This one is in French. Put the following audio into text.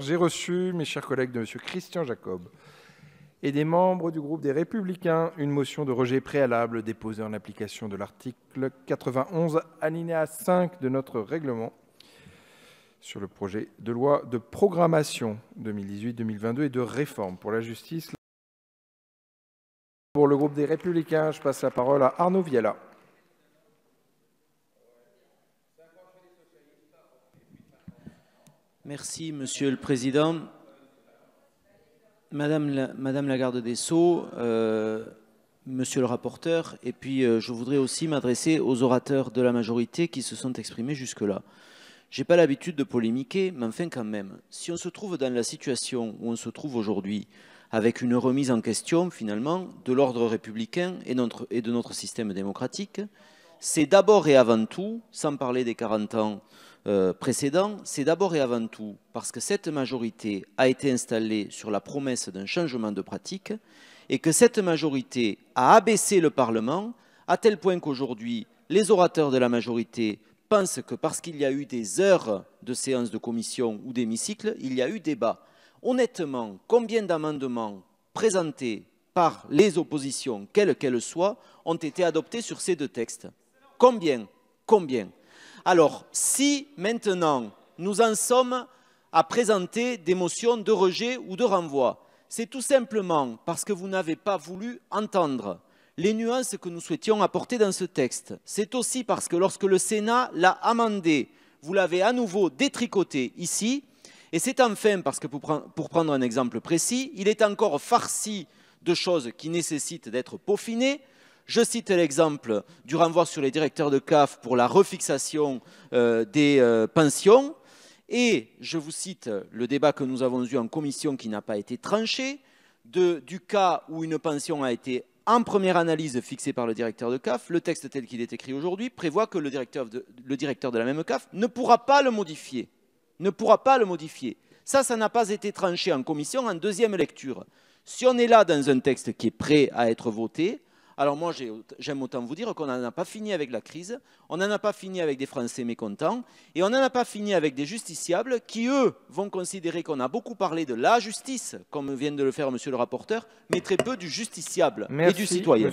j'ai reçu, mes chers collègues de M. Christian Jacob et des membres du groupe des Républicains, une motion de rejet préalable déposée en application de l'article 91, alinéa 5 de notre règlement sur le projet de loi de programmation 2018-2022 et de réforme pour la justice. Pour le groupe des Républicains, je passe la parole à Arnaud Viella. Merci, Monsieur le Président. Madame la, garde des Sceaux, euh, Monsieur le rapporteur, et puis euh, je voudrais aussi m'adresser aux orateurs de la majorité qui se sont exprimés jusque-là. J'ai pas l'habitude de polémiquer, mais enfin quand même, si on se trouve dans la situation où on se trouve aujourd'hui, avec une remise en question finalement de l'ordre républicain et, et de notre système démocratique, c'est d'abord et avant tout, sans parler des 40 ans euh, précédent, c'est d'abord et avant tout parce que cette majorité a été installée sur la promesse d'un changement de pratique et que cette majorité a abaissé le Parlement à tel point qu'aujourd'hui, les orateurs de la majorité pensent que parce qu'il y a eu des heures de séance de commission ou d'hémicycle, il y a eu débat. Honnêtement, combien d'amendements présentés par les oppositions, quelles qu'elles soient, ont été adoptés sur ces deux textes. Combien Combien alors, si maintenant nous en sommes à présenter des motions de rejet ou de renvoi, c'est tout simplement parce que vous n'avez pas voulu entendre les nuances que nous souhaitions apporter dans ce texte. C'est aussi parce que lorsque le Sénat l'a amendé, vous l'avez à nouveau détricoté ici, et c'est enfin parce que, pour, prendre un exemple précis, il est encore farci de choses qui nécessitent d'être peaufinées, je cite l'exemple du renvoi sur les directeurs de CAF pour la refixation euh, des euh, pensions. Et je vous cite le débat que nous avons eu en commission qui n'a pas été tranché, du cas où une pension a été en première analyse fixée par le directeur de CAF, le texte tel qu'il est écrit aujourd'hui prévoit que le directeur, de, le directeur de la même CAF ne pourra pas le modifier. Ne pourra pas le modifier. Ça, ça n'a pas été tranché en commission en deuxième lecture. Si on est là dans un texte qui est prêt à être voté, alors moi, j'aime autant vous dire qu'on n'en a pas fini avec la crise, on n'en a pas fini avec des Français mécontents, et on n'en a pas fini avec des justiciables qui, eux, vont considérer qu'on a beaucoup parlé de la justice, comme vient de le faire Monsieur le rapporteur, mais très peu du justiciable et du citoyen.